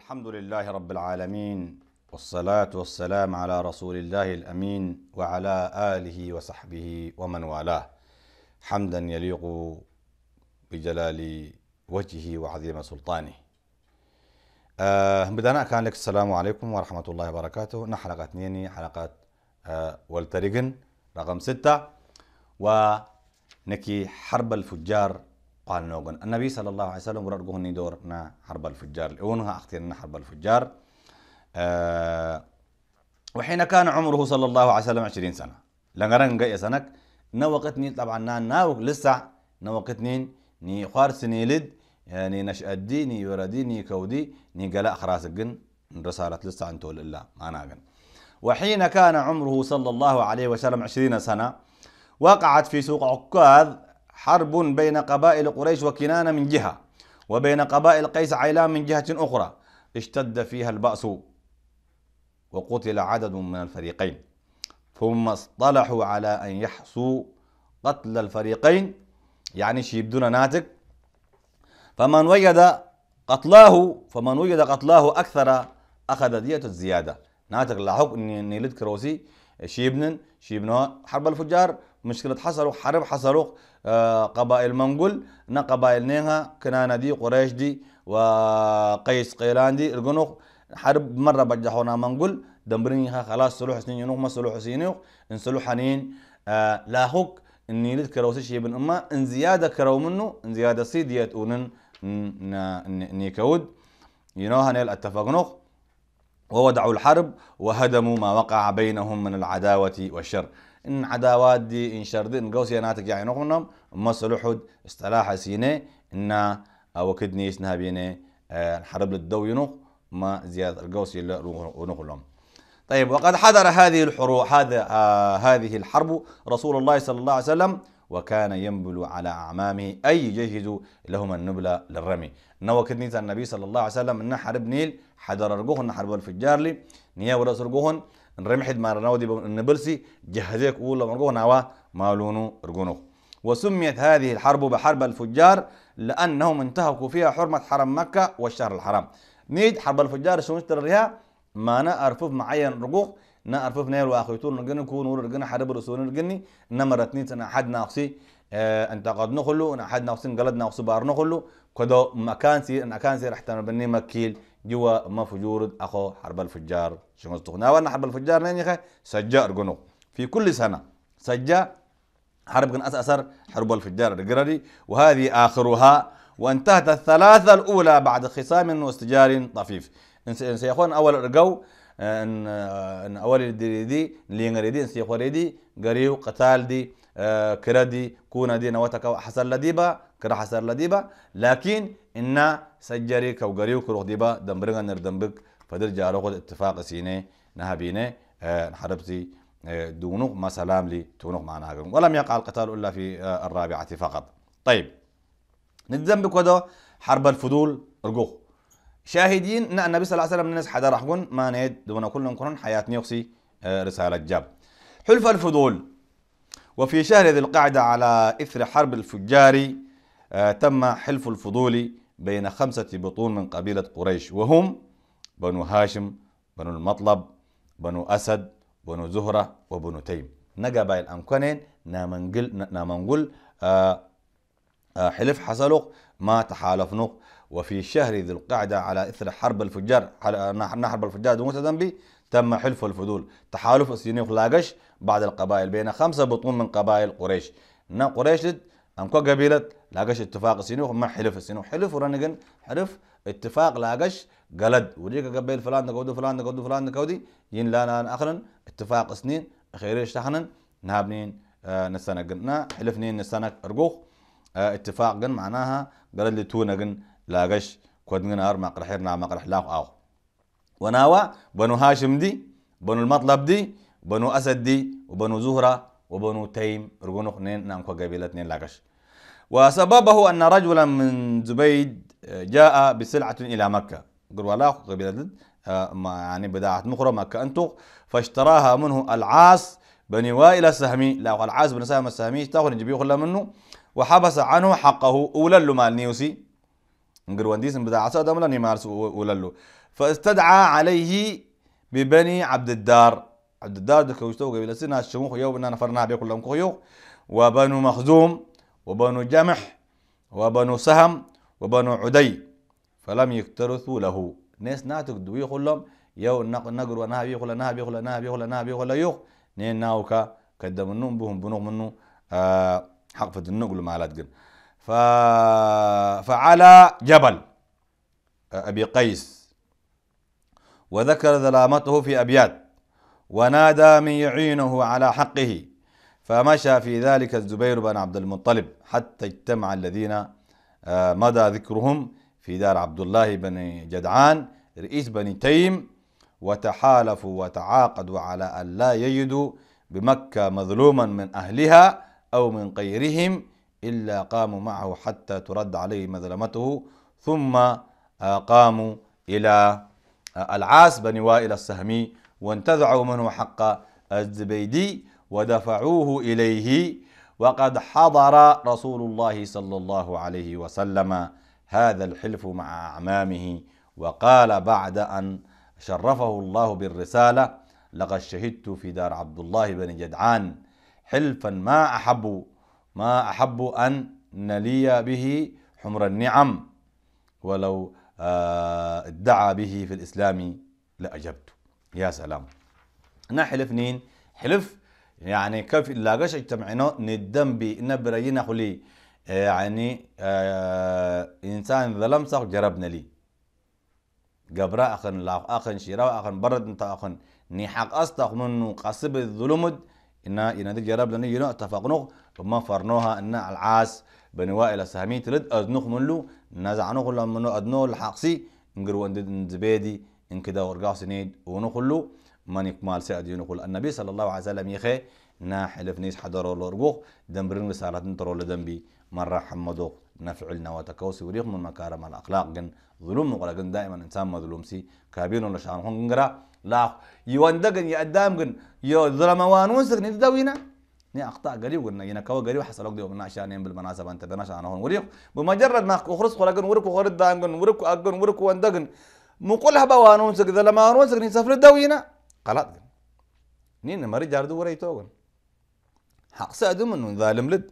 الحمد لله رب العالمين والصلاة والسلام على رسول الله الأمين وعلى آله وصحبه ومن والاه حمدا يليق بجلال وجهه وعظيم سلطانه آه بدنا كان لك السلام عليكم ورحمة الله وبركاته نحلقة اثنين حلقة آه والتريجن رقم ستة ونكي حرب الفجار نوغن النبي صلى الله عليه وسلم ورقه دور نا حرب الفجار لونها اختينا حرب الفجار أه وحين كان عمره صلى الله عليه وسلم 20 سنه لنغرن جاي سنك نوقتني طبعا نا ناوك لسه نوقتني ني خار سنيلد يعني آه، نشأدي ني يردي ني كودي ني قلاء خراس الجن رسالة لسه عن لله الله أنا جن وحين كان عمره صلى الله عليه وسلم عشرين سنة وقعت في سوق عكاظ حرب بين قبائل قريش وكنانة من جهة وبين قبائل قيس عيلان من جهة أخرى اشتد فيها البأس وقتل عدد من الفريقين ثم اصطلحوا على أن يحصوا قتل الفريقين يعني شيبدون ناتك فمن وجد قتلاه فمن وجد قتلاه أكثر أخذ دية الزيادة ناتك لاحق نيلد كروسي شيبن شيبنو حرب الفجار مشكلة حصلوا حرب حصلوا آه، قبائل منقول نا قبائل نيها كنانا دي قريش دي وقيس قيلان دي القنوخ حرب مرة بجحونا منقول دمبرينها خلاص سلوح سنين ينوخ ما سلوح سنين إن سلوح حنين آه، لا هوك إني لد كروسي شي بن أما إن زيادة كرو منه إن زيادة سي ديت أونن نيكود ينو هنيل اتفقنوخ ووضعوا الحرب وهدموا ما وقع بينهم من العداوة والشر ان عداوات دي ان شرد ان قوسي ناتك يعني نقولهم حد استلاح سيني ان وكدني اسنها بيني آه، الحرب للدو ينوخ ما زيادة القوسي نقولهم طيب وقد حضر هذه الحروب هذا آه هذه الحرب رسول الله صلى الله عليه وسلم وكان ينبل على أعمامه أي يجهز لهم النبلة للرمي نو كدنيت النبي صلى الله عليه وسلم إن حرب نيل حضر رجوهن حرب الفجار لي نيا ورس رجوهن نرمحد مارناودي نبلسي جهزيك أولا مرقوه ناوا مالونو رقونو وسميت هذه الحرب بحرب الفجار لأنهم انتهكوا فيها حرمة حرم مكة والشهر الحرام نيد حرب الفجار شو نشتريها ما أنا أرفف معين رقوق نا أرفف نيل وأخيتون رجنا كون رجنا حرب رسول رجني نمرت نيت سنة حد ناقصي أه أنت قد نخلو أنا حد ناقصين قلد ناقص بار نخلو كدو مكان سي أنا كان سي رح تنبني مكيل جوا ما فجور اخو حرب الفجار شنو استغنا حرب الفجار نيني خا سجى ارغنو في كل سنه سجى حرب كان أثر حرب الفجار الجردي وهذه آخرها وانتهت الثلاثة الأولى بعد خصام واستجار طفيف إن أخوان أول رجو آه، آه، إن أول دي دي لين دي إن سيكون دي قريو قتال دي آه، كردي كونا دي نواتك حسر لديبا كرا حسر لديبا لكن إن سجري كو غريو كروخ ديبا دمبرغا نردمبك فدر جاروخ اتفاق سيني نهابيني آه، حربتي آه، دونو ما سلام لي تونوخ معنا ولم يقع القتال إلا في الرابعة فقط طيب نتذنبك ودو حرب الفضول رقوخ شاهدين ان النبي صلى الله عليه وسلم الناس حدا راح ما نيد دون كلهم كرن حياتني نيوكسي رسالة جاب حلف الفضول وفي شهر ذي القعدة على إثر حرب الفجار آه، تم حلف الفضول بين خمسة بطون من قبيلة قريش وهم بنو هاشم بنو المطلب بنو أسد بنو زهرة وبنو تيم نقبا الأمكانين نامنقل نامنقل آه، آه، حلف حصلوق ما تحالفنوق وفي شهر ذي القعدة على إثر حرب الفجار حرب الفجار دون ذنبي تم حلف الفضول تحالف السينيوخ لاقش بعض القبائل بين خمسة بطون من قبائل قريش نا قريش لد أمكو قبيلة لاقش اتفاق سنوخ ما حلف السنوخ حلف ورنقن حلف اتفاق لاقش قلد وليك قبيل فلان نقودو فلان نقودو فلان نقودي ين لا نان أخرن اتفاق سنين خير اشتحنن نهابنين آه نسنقن نا حلفنين نسنق ارقوخ آه اتفاق قن معناها قلد لتونقن لاقش كودن نار مقرحير نار مقرح لاق آخ وناوا بنو هاشم دي بنو المطلب دي بنو أسد دي وبنو زهرة وبنو تيم رجونو نين نانكو قبيلة نين لاقش وسببه أن رجلا من زبيد آه، جاء بسلعة إلى مكة قروالا قبيلة آه، يعني بداعة مخرى مكة أنتو فاشتراها منه العاص بني وائل السهمي لا العاص بن سهم السهمي تاخذ نجيب يخلى منه وحبس عنه حقه أولل مال نيوسي قرونديس بداعة سادة ملا نيمارس أولل فاستدعى عليه ببني عبد الدار دك كوشتو قبيلة سنة الشموخ يوم أننا فرناها بكلهم كخيوخ وبنو مخزوم وبنو جمح وبنو سهم وبنو عدي فلم يكترثوا له ناس ناتك دوي كلهم يو نقر ونها بي لنا بيخ لنا بيخ لنا بي لنا يوخ نين ناوكا كدم النوم بهم بنوغ منو آه حقفة النقل مالات قن ف... فعلى جبل آه، أبي قيس وذكر ظلامته في أبيات ونادى من يعينه على حقه فمشى في ذلك الزبير بن عبد المطلب حتى اجتمع الذين آه، مضى ذكرهم في دار عبد الله بن جدعان رئيس بني تيم وتحالفوا وتعاقدوا على أن لا يجدوا بمكة مظلوما من أهلها أو من غيرهم إلا قاموا معه حتى ترد عليه مظلمته ثم آه، قاموا إلى آه، العاص بن وائل السهمي وانتزعوا منه حق الزبيدي ودفعوه إليه وقد حضر رسول الله صلى الله عليه وسلم هذا الحلف مع أعمامه وقال بعد أن شرفه الله بالرسالة لقد شهدت في دار عبد الله بن جدعان حلفا ما أحب ما أحب أن نلي به حمر النعم ولو آه، ادعى به في الإسلام لأجبت يا سلام هنا حلف نين حلف يعني كيف لاقاش اجتمعنا ندم نبرينا خلي آه، يعني آه انسان ظلم صح جربنا لي قبرا اخن لا اخن شراء اخن برد انت اخن ني حق استخ منو قصب الظلمد ان ان دي جربنا لي ينو اتفقنا وما فرنوها ان العاس بني وائل سهمي تلد ازنخ منلو نزعنوه لما ادنو الحقسي نقرو اند زبيدي إن كده ورجع سنيد ونخلو من يكمال سعد ينقل النبي صلى الله عليه وسلم يخي ناحلف نيس حضر الأرقوخ دمبرين رسالة نترول ترول من رحم مدوخ نفعلنا وتكوسي وريخ من مكارم الأخلاق جن ظلم نقول جن دائما إنسان ما ظلم سي كابين ولا شان هون جنرا لا يواندقن يا قدام جن يا ظلم وانوسك ندوينا ني أخطاء قريب قلنا ينا كوا قريب حصلوك دي وبنا عشان بالمناسبة أنت بناش أنا هون وريق بمجرد ما أخرس ولا جن ورك وخرد دائم جن ورك أجن ورك مقول هبا وانون سك ذا لما وانون سك نسافر الدوينة قلات نين مري جار دو وري توغن حق سادو من ظالم لد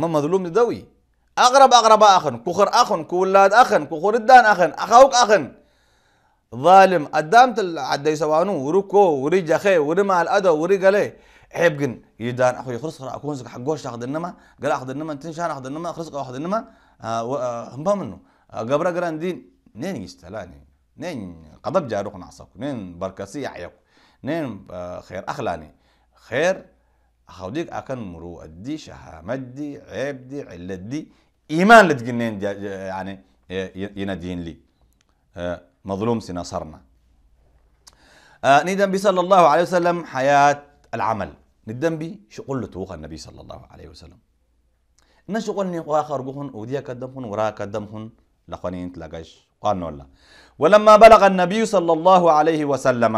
ما مظلوم دوي أغرب أغرب أخن كخر أخن كولاد أخن كخر الدان أخن أخوك أخن ظالم قدامت العدي سوانو وركو وري جخي وري مع الأدى وري قلي عيبقن يدان أخوي خلص أكون سك حقوش اخذ النما قال أخذ النما تنشان أخذ النما خلص أخذ النما آه، آه، هم منه آه، قبر قران دين نين يستلاني نين قضب جاروق نعصاكو نين بركسي يحيك نين آه، خير أخلاني خير أخوديك أكن مروءة دي شهامة دي عيب دي علة دي إيمان لتجنين يعني ينادين لي آه، مظلوم سنصرنا آه، ندم صلى الله عليه وسلم حياة العمل ندم بي شغل توقع النبي صلى الله عليه وسلم إن شغلني وآخر جهن وديا كدمهن ورا كدمهن لقنين تلاقش قانولا ولما بلغ النبي صلى الله عليه وسلم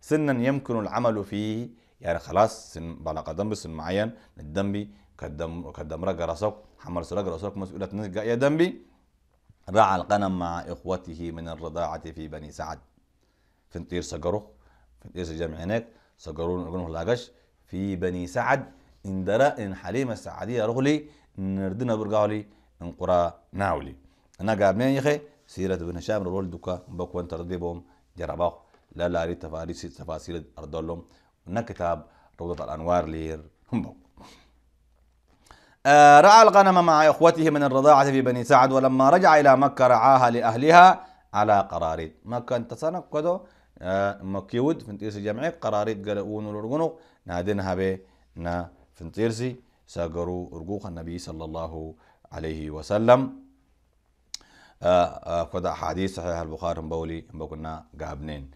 سنا يمكن العمل فيه يعني خلاص سن بلغ دم سن معين الذنب كدم كدم رجع راسك حمر سرق راسك مسؤولة نرجع يا ذنبي رعى القنم مع إخوته من الرضاعة في بني سعد فنطير سجره فنطير جمع هناك سجرون يقولون لاجش في بني سعد إن دراء إن حليمة السعدية رغلي إن ردنا برجعلي إن قرى ناولي انا قابلين يا اخي سيره ابن هشام رول دوكا بكون ترديبهم جرباق لا لا ريت تفاصيل تفاصيل اردلهم هنا كتاب روضه الانوار لير هم آه رعى الغنم مع اخوته من الرضاعه في بني سعد ولما رجع الى مكه رعاها لاهلها على قراريط مكه انت سنه كدو آه مكيود فنتيرسي جمعي قراريط قلقون ورقنو نادنها به نا فنتيرسي ساقروا رقوق النبي صلى الله عليه وسلم آه، آه، كدا حديث صحيح البخاري مبولي بقولنا قابنين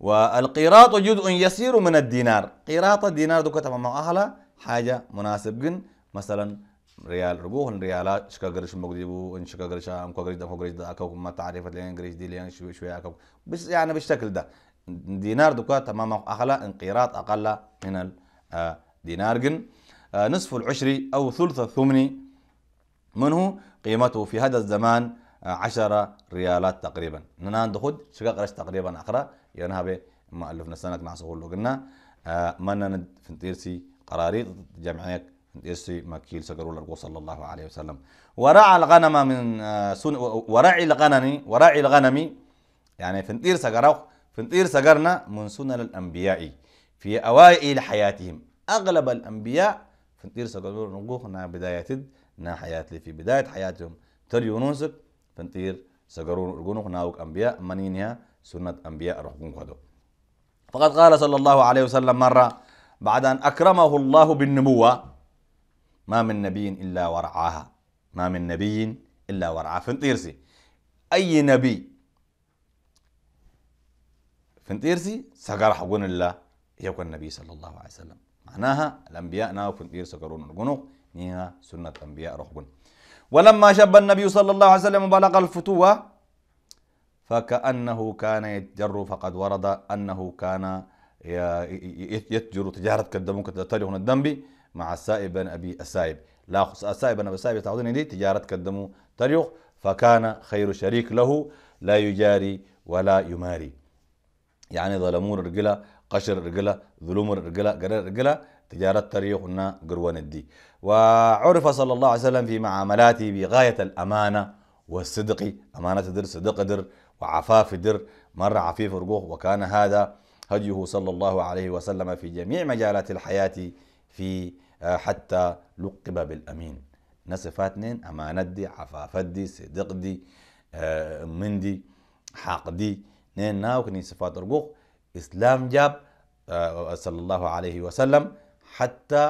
والقيراط جزء يسير من الدينار قيراط الدينار دو كتب مع أهلا حاجة مناسب جن مثلا ريال ربوه ريالات شكا قرش مقديبو ان شكا قرش ام قرش ده قرش ده اكو ما تعرفت لين قرش دي لين شوي شوي اكو بس يعني بالشكل ده دينار دوكا تمام احلى انقراض اقل من الدينار آه، جن نصف العشري او ثلث الثمن منه قيمته في هذا الزمان 10 ريالات تقريبا انا ندخل شقق قرش تقريبا اخرى يعني هابي مؤلفنا سنك نعصه كله قلنا آه، من فنتيرسي قراري جمعيك فنتيرسي مكيل سقرول الرسول صلى الله عليه وسلم ورع الغنم من آه، سن ورعي الغنم ورعي الغنم يعني فنتير سقروا فنتير سقرنا من سنن الانبياء في اوائل حياتهم اغلب الانبياء فنتير سقرول نقوخنا بدايه نا حياتي في بدايه حياتهم تل تنتير سجرون رجونه ناوك انبياء منينها سنه انبياء رحكم كدو فقد قال صلى الله عليه وسلم مره بعد ان اكرمه الله بالنبوه ما من نبي الا ورعاها ما من نبي الا ورعاها فنتيرسي اي نبي فنتيرسي سجر حقون الله يكون النبي صلى الله عليه وسلم معناها الانبياء ناو فنتير سجرون رجونه نيها سنه انبياء رحكم ولما شب النبي صلى الله عليه وسلم بلغ الفتوة فكأنه كان يتجر فقد ورد أنه كان يتجر تجارة كالدمو تجره الدنب مع السائب بن أبي السائب لا السائب بن أبي السائب تعودني دي تجارة كالدمو تاريخ فكان خير شريك له لا يجاري ولا يماري يعني ظلمون رجلة قشر رجلة ظلوم رجلة قرر رجلة تجارة طريق هنا قروان الدي وعرف صلى الله عليه وسلم في معاملاته بغاية الأمانة والصدق أمانة در صدق در وعفاف در مر عفيف رقوق وكان هذا هديه صلى الله عليه وسلم في جميع مجالات الحياة في آه، حتى لقب بالأمين نصفات نين أمانة دي عفاف دي صدق دي آه، من دي حق دي نين ناوك صفات رقوق إسلام جاب آه، صلى الله عليه وسلم حتى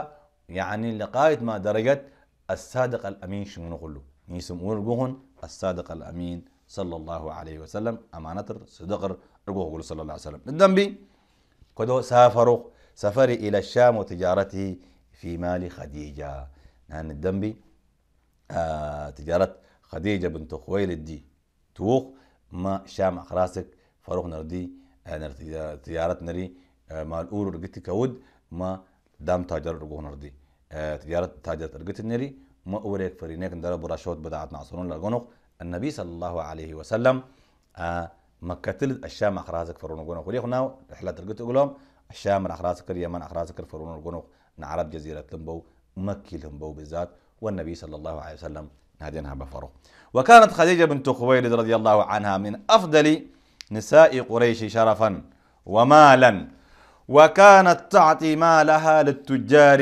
يعني لغاية ما درجة الصادق الأمين شنو نقوله يسمون رجوهن الصادق الأمين صلى الله عليه وسلم أمانة صدق رجوه صلى الله عليه وسلم الدنبي قدو سافروا سفري إلى الشام وتجارته في مال خديجة نان الدنبي آه تجارة خديجة بنت خويلد دي توق ما شام أخراسك فاروق نردي آه تجارة نري آه مال أورو رقتي كود ما دام تاجر رجوه نردي آه تجارة تاجر رجت النري ما أوريك فرينك ندرب برشوت بدعت نعصرون لجنوق النبي صلى الله عليه وسلم آه مكتل الشام أخرازك فرون جنوق وليخنا رحلة رجت أقولهم الشام أخرازك اليمن أخرازك فرون جنوق نعرب جزيرة لمبو مكي لمبو بالذات والنبي صلى الله عليه وسلم هدينها بفرو وكانت خديجة بنت خويلد رضي الله عنها من أفضل نساء قريش شرفا ومالا وكانت تعطي مالها للتجار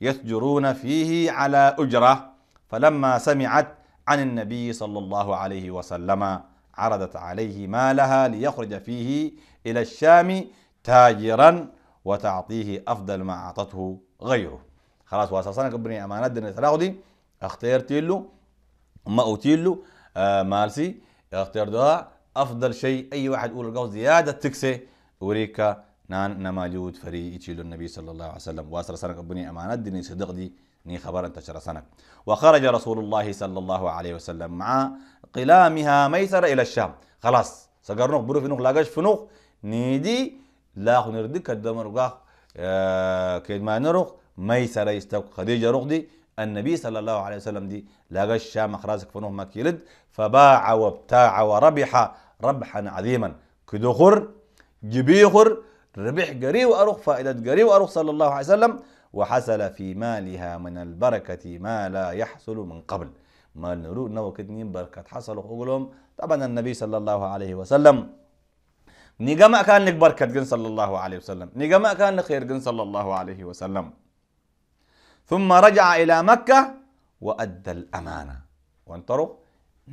يتجرون فيه على أجرة فلما سمعت عن النبي صلى الله عليه وسلم عرضت عليه مالها ليخرج فيه إلى الشام تاجرا وتعطيه أفضل ما أعطته غيره خلاص واساسا قبرني أمانة دنيا تلاغدي اختير تيلو ما اوتيلو آه مالسي اختير ده افضل شيء اي واحد يقول القوز زياده تكسي وريكا نان نماليود فري يتشيلو النبي صلى الله عليه وسلم واسر سنك بني أمانة دني صدق دي ني خبر انت شر سنك وخرج رسول الله صلى الله عليه وسلم مع قلامها ميسر الى الشام خلاص سقرنوك برو فنوك لاقاش فنوك نيدي لاخو نردك كدمر آه كيد ما نرق ميسر يستوك خديجة رق دي النبي صلى الله عليه وسلم دي لاقاش الشام اخراسك فنوك ما كيلد فباع وابتاع وربح ربحا عظيما كدخر جبيخر ربح جري وأرخ فائدة جري وأرخ صلى الله عليه وسلم وحصل في مالها من البركة ما لا يحصل من قبل ما نرو نو كتنين بركة حصل قولهم طبعا النبي صلى الله عليه وسلم نجمع كان لك بركة جن صلى الله عليه وسلم نجمع كان خير جن صلى الله عليه وسلم ثم رجع إلى مكة وأدى الأمانة وانطروا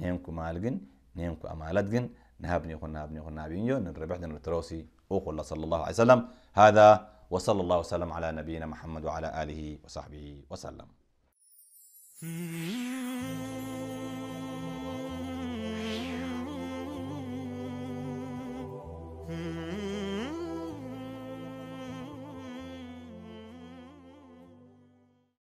نيمكو مالجن نيمكو أمالتجن نهابني خو نهابني خو نهابني نربحنا التروسي أخو صلى الله عليه وسلم هذا وصلى الله وسلم على نبينا محمد وعلى آله وصحبه وسلم Mm-hmm.